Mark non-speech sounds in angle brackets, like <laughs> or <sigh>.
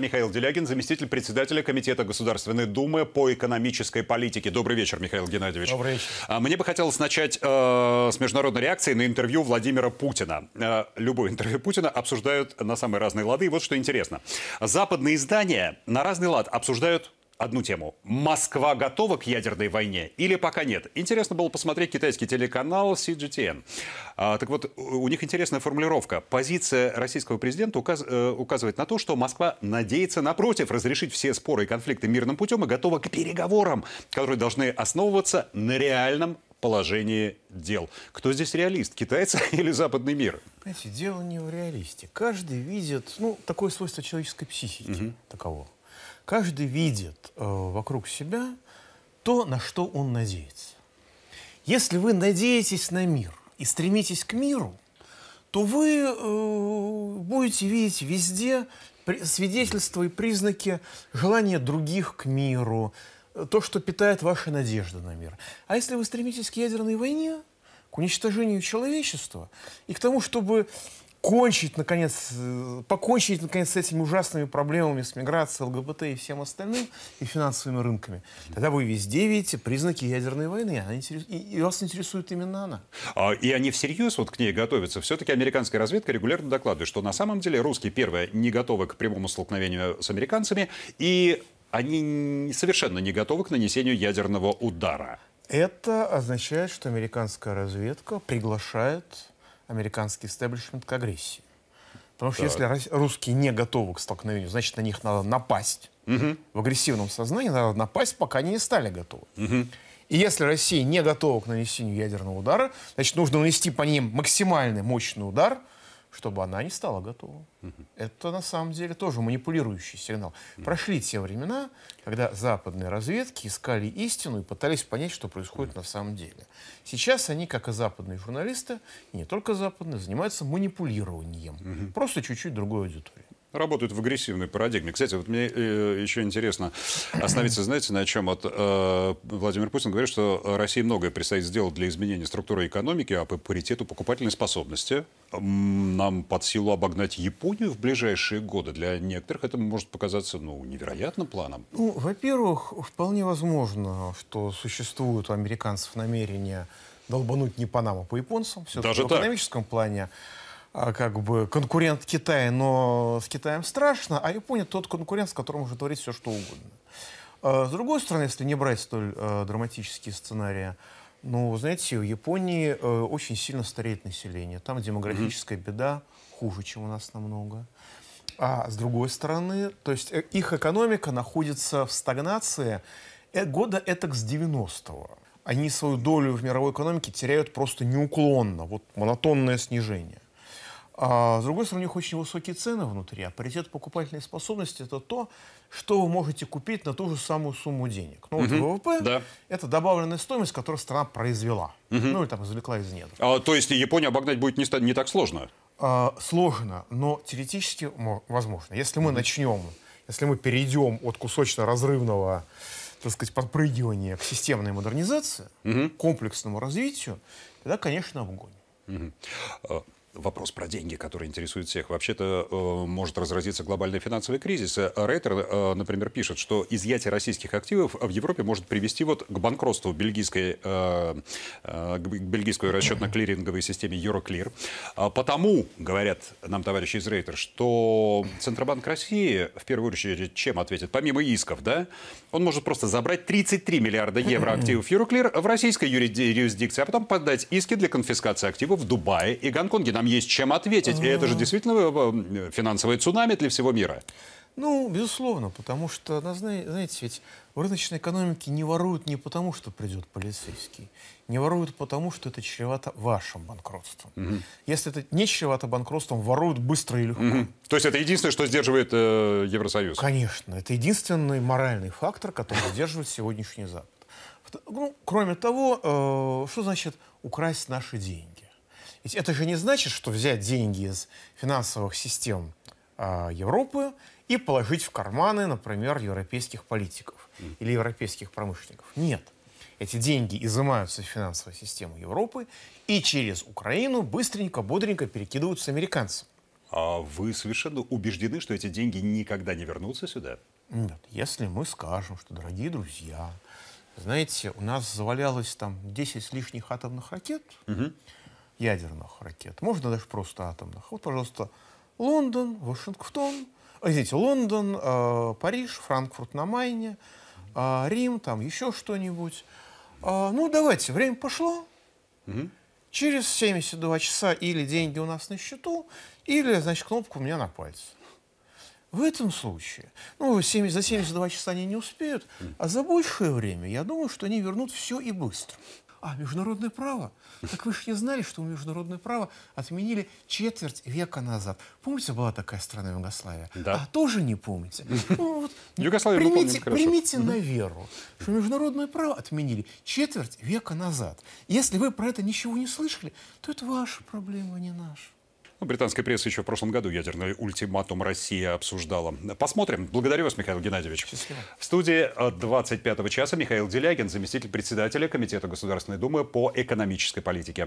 Михаил Делягин, заместитель председателя Комитета Государственной Думы по экономической политике. Добрый вечер, Михаил Геннадьевич. Добрый вечер. А, мне бы хотелось начать э, с международной реакции на интервью Владимира Путина. Э, любое интервью Путина обсуждают на самые разные лады. И вот что интересно. Западные издания на разный лад обсуждают одну тему. Москва готова к ядерной войне или пока нет? Интересно было посмотреть китайский телеканал CGTN. А, так вот, у них интересная формулировка. Позиция российского президента указ, э, указывает на то, что Москва надеется, напротив, разрешить все споры и конфликты мирным путем и готова к переговорам, которые должны основываться на реальном положении дел. Кто здесь реалист, китайцы <laughs> или западный мир? Знаете, дело не в реалисте. Каждый видит, ну, такое свойство человеческой психики угу. таково Каждый видит э, вокруг себя то, на что он надеется. Если вы надеетесь на мир и стремитесь к миру, то вы э, будете видеть везде свидетельства и признаки желания других к миру, э, то, что питает ваши надежды на мир. А если вы стремитесь к ядерной войне, к уничтожению человечества и к тому, чтобы кончить, наконец, э, покончить, наконец, с этими ужасными проблемами, с миграцией, ЛГБТ и всем остальным, и финансовыми рынками. Тогда вы везде видите признаки ядерной войны, она и вас интересует именно она. А, и они всерьез вот к ней готовятся? Все-таки американская разведка регулярно докладывает, что на самом деле русские, первое, не готовы к прямому столкновению с американцами, и они совершенно не готовы к нанесению ядерного удара. Это означает, что американская разведка приглашает американский истеблишмент к агрессии. Потому так. что если русские не готовы к столкновению, значит, на них надо напасть. Угу. В агрессивном сознании надо напасть, пока они не стали готовы. Угу. И если Россия не готова к нанесению ядерного удара, значит, нужно нанести по ним максимальный мощный удар – чтобы она не стала готова. Это на самом деле тоже манипулирующий сигнал. Прошли те времена, когда западные разведки искали истину и пытались понять, что происходит на самом деле. Сейчас они, как и западные журналисты, и не только западные, занимаются манипулированием. Просто чуть-чуть другой аудитории работают в агрессивной парадигме. Кстати, вот мне э, еще интересно остановиться, знаете, на чем? Вот, э, Владимир Путин говорит, что России многое предстоит сделать для изменения структуры экономики, а по паритету покупательной способности нам под силу обогнать Японию в ближайшие годы. Для некоторых это может показаться ну, невероятным планом. Ну, во-первых, вполне возможно, что существуют у американцев намерения долбануть не Панаму а по японцам. Все Даже в экономическом так. плане а, как бы конкурент Китая, но с Китаем страшно, а Япония тот конкурент, с которым уже творить все, что угодно. А, с другой стороны, если не брать столь а, драматические сценарии, ну, знаете, в Японии очень сильно стареет население. Там демографическая mm-hmm. беда хуже, чем у нас намного. А с другой стороны, то есть э, их экономика находится в стагнации э, года этак с 90-го. Они свою долю в мировой экономике теряют просто неуклонно, вот монотонное снижение. А, с другой стороны, у них очень высокие цены внутри, а паритет покупательной способности – это то, что вы можете купить на ту же самую сумму денег. Ну, угу. ВВП да. – это добавленная стоимость, которую страна произвела, угу. ну или там извлекла из недр. А, то есть Японию обогнать будет не, не так сложно? А, сложно, но теоретически возможно. Если мы начнем, если мы перейдем от кусочно-разрывного так сказать, подпрыгивания к системной модернизации, угу. комплексному развитию, тогда, конечно, обгоним. Угу. А, вопрос про деньги, который интересует всех. Вообще-то э, может разразиться глобальный финансовый кризис. Э, Рейтер, э, например, пишет, что изъятие российских активов в Европе может привести вот к банкротству бельгийской, э, э, бельгийской расчетно-клиринговой системе Euroclear. А потому, говорят нам товарищи из Рейтер, что Центробанк России в первую очередь чем ответит? Помимо исков, да? Он может просто забрать 33 миллиарда евро <clears throat> активов Euroclear в российской юрисдикции, а потом подать иски для конфискации активов в Дубае и Гонконге. Нам есть чем ответить. И это же действительно э, э, финансовый цунами для всего мира. Ну, безусловно, потому что, ну, знаете, ведь в рыночной экономике не воруют не потому, что придет полицейский, не воруют потому, что это чревато вашим банкротством. Mm -hmm. Если это не чревато банкротством, воруют быстро и легко. Mm -hmm. То есть это единственное, что сдерживает э, Евросоюз? Конечно, это единственный моральный фактор, который сдерживает сегодняшний Запад. Ну, кроме того, э, что значит украсть наши деньги? Ведь это же не значит, что взять деньги из финансовых систем э, Европы и положить в карманы, например, европейских политиков или европейских промышленников. Нет. Эти деньги изымаются из финансовой системы Европы и через Украину быстренько-бодренько перекидываются американцам. А вы совершенно убеждены, что эти деньги никогда не вернутся сюда? Нет. Если мы скажем, что, дорогие друзья, знаете, у нас завалялось там 10 лишних атомных ракет, угу ядерных ракет, можно даже просто атомных. Вот, пожалуйста, Лондон, Вашингтон, а, извините, Лондон, э, Париж, Франкфурт на Майне, э, Рим, там еще что-нибудь. Э, ну, давайте, время пошло. Угу. Через 72 часа или деньги у нас на счету, или, значит, кнопка у меня на пальце. В этом случае, ну, 70, за 72 часа они не успеют, а за большее время, я думаю, что они вернут все и быстро а, международное право. Так вы же не знали, что международное право отменили четверть века назад. Помните, была такая страна Югославия? Да. А тоже не помните. Югославия <laughs> ну, вот, примите, примите на веру, что международное право отменили четверть века назад. Если вы про это ничего не слышали, то это ваша проблема, а не наша. Ну, британская пресса еще в прошлом году ядерный ультиматум России обсуждала. Посмотрим. Благодарю вас, Михаил Геннадьевич. Счастливо. В студии 25 э, часа Михаил Делягин, заместитель председателя Комитета Государственной Думы по экономической политике.